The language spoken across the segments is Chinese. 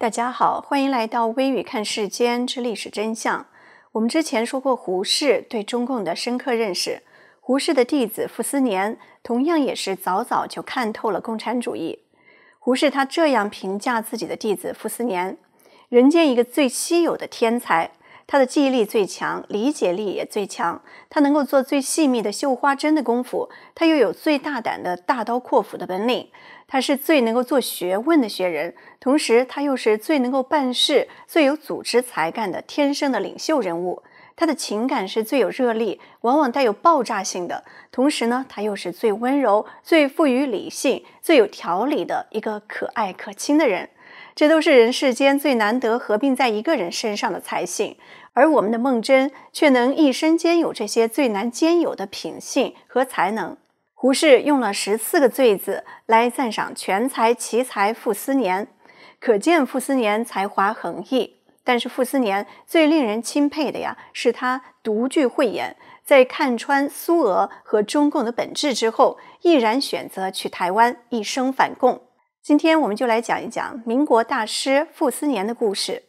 大家好，欢迎来到微语看世间之历史真相。我们之前说过，胡适对中共的深刻认识。胡适的弟子傅斯年，同样也是早早就看透了共产主义。胡适他这样评价自己的弟子傅斯年：人间一个最稀有的天才。他的记忆力最强，理解力也最强。他能够做最细密的绣花针的功夫，他又有最大胆的大刀阔斧的本领。他是最能够做学问的学人，同时他又是最能够办事、最有组织才干的天生的领袖人物。他的情感是最有热力，往往带有爆炸性的，同时呢，他又是最温柔、最富于理性、最有条理的一个可爱可亲的人。这都是人世间最难得合并在一个人身上的才性。而我们的孟真却能一生兼有这些最难兼有的品性和才能。胡适用了十四个“最”字来赞赏全才奇才傅斯年，可见傅斯年才华横溢。但是傅斯年最令人钦佩的呀，是他独具慧眼，在看穿苏俄和中共的本质之后，毅然选择去台湾，一生反共。今天我们就来讲一讲民国大师傅斯年的故事。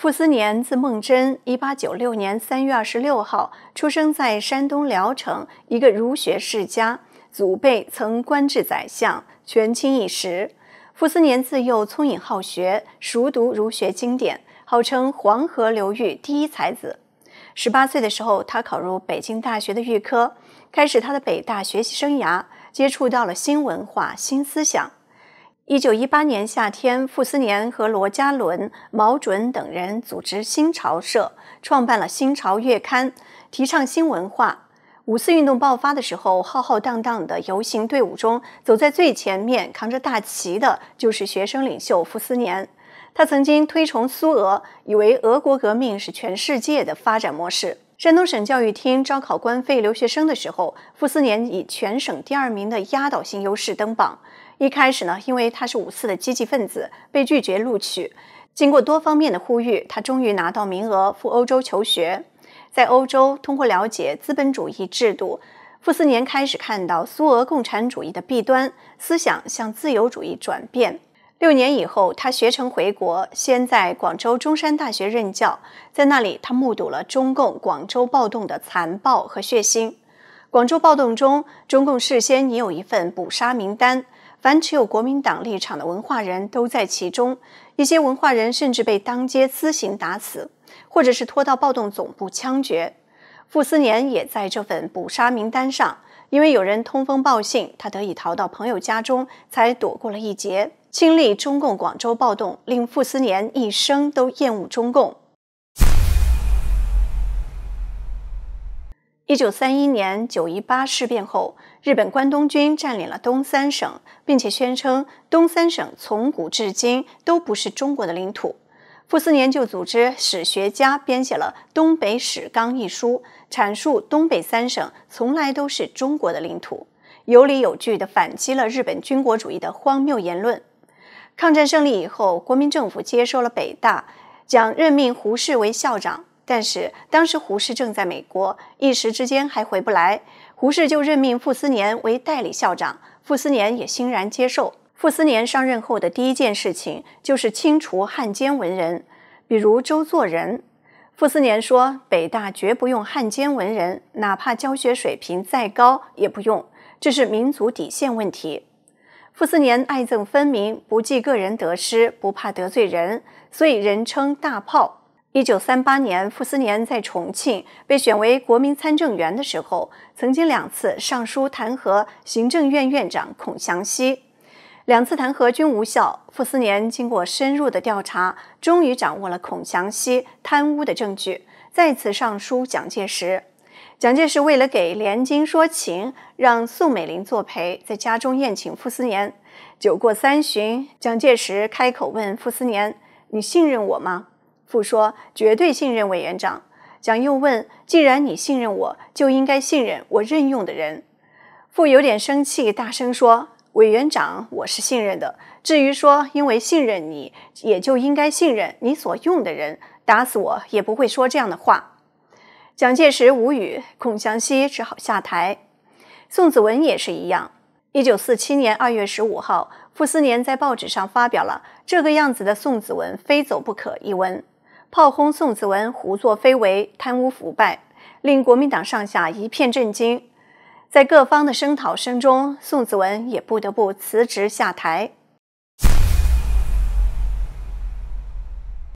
傅斯年，字孟真，一八九六年三月二十六号出生在山东聊城一个儒学世家，祖辈曾官至宰相，权倾一时。傅斯年自幼聪颖好学，熟读儒学经典，号称黄河流域第一才子。十八岁的时候，他考入北京大学的预科，开始他的北大学习生涯，接触到了新文化、新思想。一九一八年夏天，傅斯年和罗家伦、毛准等人组织新潮社，创办了《新潮》月刊，提倡新文化。五四运动爆发的时候，浩浩荡荡的游行队伍中，走在最前面、扛着大旗的就是学生领袖傅斯年。他曾经推崇苏俄，以为俄国革命是全世界的发展模式。山东省教育厅招考官费留学生的时候，傅斯年以全省第二名的压倒性优势登榜。一开始呢，因为他是五四的积极分子，被拒绝录取。经过多方面的呼吁，他终于拿到名额赴欧洲求学。在欧洲，通过了解资本主义制度，傅斯年开始看到苏俄共产主义的弊端，思想向自由主义转变。六年以后，他学成回国，先在广州中山大学任教。在那里，他目睹了中共广州暴动的残暴和血腥。广州暴动中，中共事先拟有一份捕杀名单。凡持有国民党立场的文化人都在其中，一些文化人甚至被当街私刑打死，或者是拖到暴动总部枪决。傅斯年也在这份捕杀名单上，因为有人通风报信，他得以逃到朋友家中，才躲过了一劫。经历中共广州暴动，令傅斯年一生都厌恶中共。一九三一年九一八事变后。日本关东军占领了东三省，并且宣称东三省从古至今都不是中国的领土。傅斯年就组织史学家编写了《东北史纲》一书，阐述东北三省从来都是中国的领土，有理有据地反击了日本军国主义的荒谬言论。抗战胜利以后，国民政府接收了北大，将任命胡适为校长。但是当时胡适正在美国，一时之间还回不来。胡适就任命傅斯年为代理校长，傅斯年也欣然接受。傅斯年上任后的第一件事情就是清除汉奸文人，比如周作人。傅斯年说：“北大绝不用汉奸文人，哪怕教学水平再高也不用，这是民族底线问题。”傅斯年爱憎分明，不计个人得失，不怕得罪人，所以人称“大炮”。一九三八年，傅斯年在重庆被选为国民参政员的时候，曾经两次上书弹劾行政院院长孔祥熙，两次弹劾均无效。傅斯年经过深入的调查，终于掌握了孔祥熙贪污的证据，再次上书蒋介石。蒋介石为了给联襟说情，让宋美龄作陪，在家中宴请傅斯年。酒过三巡，蒋介石开口问傅斯年：“你信任我吗？”傅说绝对信任委员长。蒋又问：“既然你信任我，就应该信任我任用的人。”傅有点生气，大声说：“委员长，我是信任的。至于说因为信任你，也就应该信任你所用的人，打死我也不会说这样的话。”蒋介石无语，孔祥熙只好下台。宋子文也是一样。一九四七年二月十五号，傅斯年在报纸上发表了这个样子的《宋子文非走不可》一文。炮轰宋子文胡作非为、贪污腐败，令国民党上下一片震惊。在各方的声讨声中，宋子文也不得不辞职下台。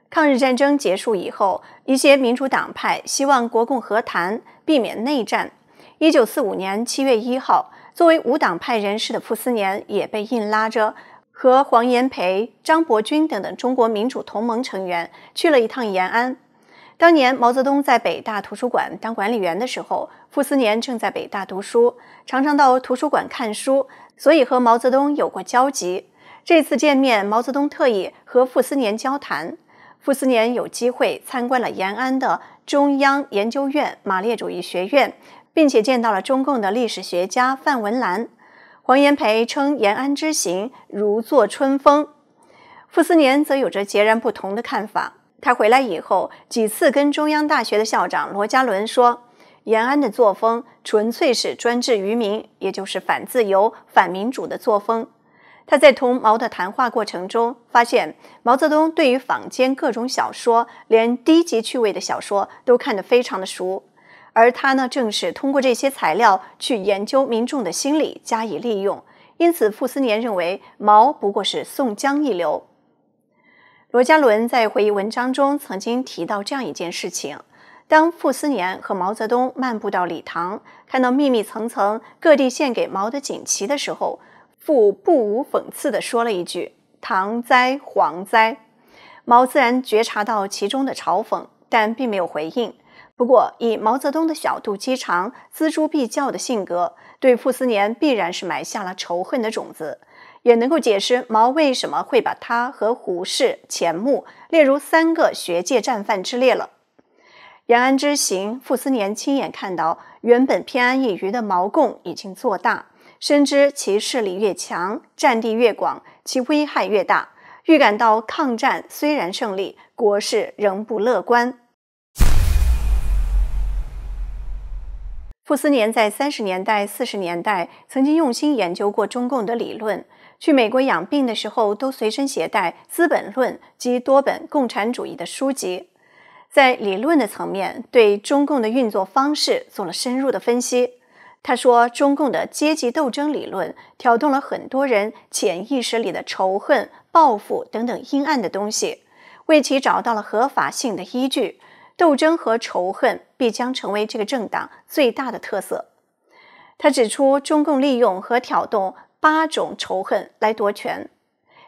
抗日战争结束以后，一些民主党派希望国共和谈，避免内战。一九四五年七月一号，作为无党派人士的傅斯年也被硬拉着。和黄炎培、张伯钧等等中国民主同盟成员去了一趟延安。当年毛泽东在北大图书馆当管理员的时候，傅斯年正在北大读书，常常到图书馆看书，所以和毛泽东有过交集。这次见面，毛泽东特意和傅斯年交谈。傅斯年有机会参观了延安的中央研究院马列主义学院，并且见到了中共的历史学家范文澜。黄炎培称延安之行如坐春风，傅斯年则有着截然不同的看法。他回来以后几次跟中央大学的校长罗家伦说，延安的作风纯粹是专制于民，也就是反自由、反民主的作风。他在同毛的谈话过程中发现，毛泽东对于坊间各种小说，连低级趣味的小说都看得非常的熟。而他呢，正是通过这些材料去研究民众的心理加以利用。因此，傅斯年认为毛不过是宋江一流。罗家伦在回忆文章中曾经提到这样一件事情：当傅斯年和毛泽东漫步到礼堂，看到密密层层各地献给毛的锦旗的时候，傅不无讽刺地说了一句：“唐哉，蝗哉。”毛自然觉察到其中的嘲讽，但并没有回应。不过，以毛泽东的小肚鸡肠、锱铢必较的性格，对傅斯年必然是埋下了仇恨的种子，也能够解释毛为什么会把他和胡适、钱穆列入三个学界战犯之列了。延安之行，傅斯年亲眼看到原本偏安一隅的毛共已经做大，深知其势力越强，占地越广，其危害越大，预感到抗战虽然胜利，国事仍不乐观。傅斯年在三十年代、四十年代曾经用心研究过中共的理论，去美国养病的时候都随身携带《资本论》及多本共产主义的书籍，在理论的层面对中共的运作方式做了深入的分析。他说，中共的阶级斗争理论挑动了很多人潜意识里的仇恨、报复等等阴暗的东西，为其找到了合法性的依据。斗争和仇恨必将成为这个政党最大的特色。他指出，中共利用和挑动八种仇恨来夺权：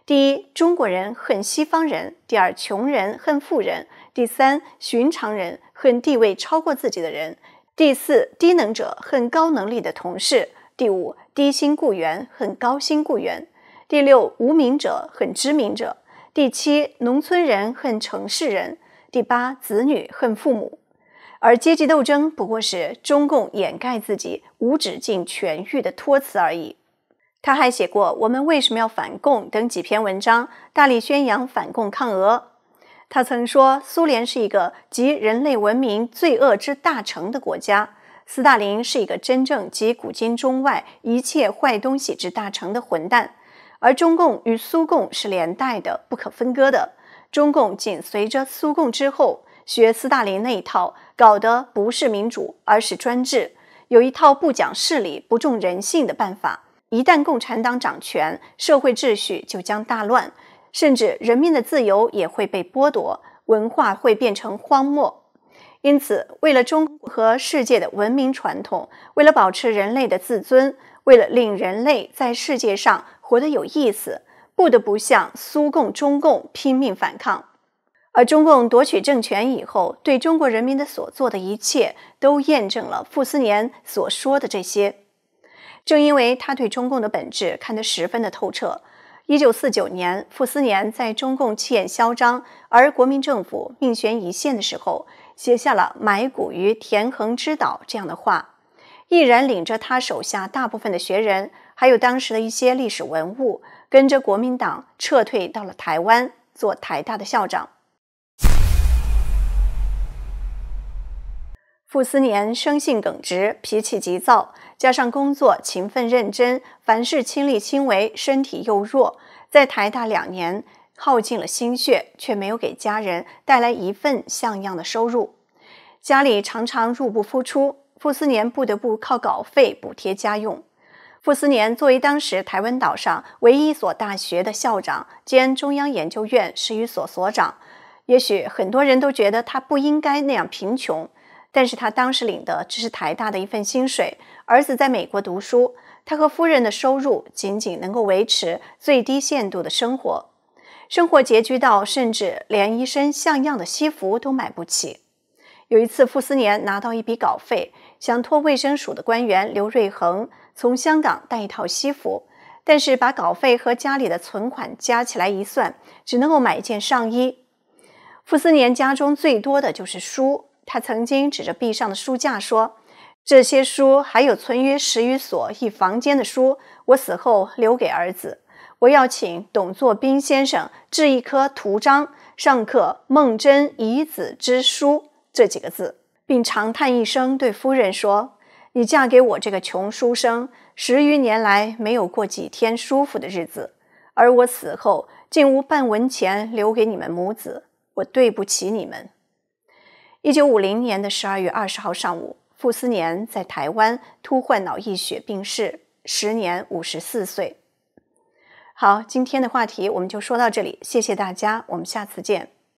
第一，中国人恨西方人；第二，穷人恨富人；第三，寻常人恨地位超过自己的人；第四，低能者恨高能力的同事；第五，低薪雇员恨高薪雇员；第六，无名者恨知名者；第七，农村人恨城市人。第八，子女恨父母，而阶级斗争不过是中共掩盖自己无止境权欲的托词而已。他还写过《我们为什么要反共》等几篇文章，大力宣扬反共抗俄。他曾说，苏联是一个集人类文明罪恶之大成的国家，斯大林是一个真正集古今中外一切坏东西之大成的混蛋，而中共与苏共是连带的、不可分割的。中共紧随着苏共之后，学斯大林那一套，搞的不是民主，而是专制，有一套不讲事理、不重人性的办法。一旦共产党掌权，社会秩序就将大乱，甚至人民的自由也会被剥夺，文化会变成荒漠。因此，为了中和世界的文明传统，为了保持人类的自尊，为了令人类在世界上活得有意思。不得不向苏共、中共拼命反抗，而中共夺取政权以后，对中国人民的所做的一切都验证了傅斯年所说的这些。正因为他对中共的本质看得十分的透彻，一九四九年，傅斯年在中共气焰嚣张而国民政府命悬一线的时候，写下了“埋骨于田横之岛”这样的话，毅然领着他手下大部分的学人，还有当时的一些历史文物。跟着国民党撤退到了台湾，做台大的校长。傅斯年生性耿直，脾气急躁，加上工作勤奋认真，凡事亲力亲为，身体又弱，在台大两年耗尽了心血，却没有给家人带来一份像样的收入，家里常常入不敷出，傅斯年不得不靠稿费补贴家用。傅斯年作为当时台湾岛上唯一一所大学的校长兼中央研究院十余所所长，也许很多人都觉得他不应该那样贫穷。但是他当时领的只是台大的一份薪水，儿子在美国读书，他和夫人的收入仅仅能够维持最低限度的生活，生活拮据到甚至连一身像样的西服都买不起。有一次，傅斯年拿到一笔稿费，想托卫生署的官员刘瑞恒。从香港带一套西服，但是把稿费和家里的存款加起来一算，只能够买一件上衣。傅斯年家中最多的就是书，他曾经指着壁上的书架说：“这些书，还有存约十余所一房间的书，我死后留给儿子。我要请董作宾先生制一颗图章，上刻‘孟真遗子之书’这几个字，并长叹一声，对夫人说。”你嫁给我这个穷书生，十余年来没有过几天舒服的日子，而我死后竟无半文钱留给你们母子，我对不起你们。一九五零年的十二月二十号上午，傅斯年在台湾突患脑溢血病逝，时年五十四岁。好，今天的话题我们就说到这里，谢谢大家，我们下次见。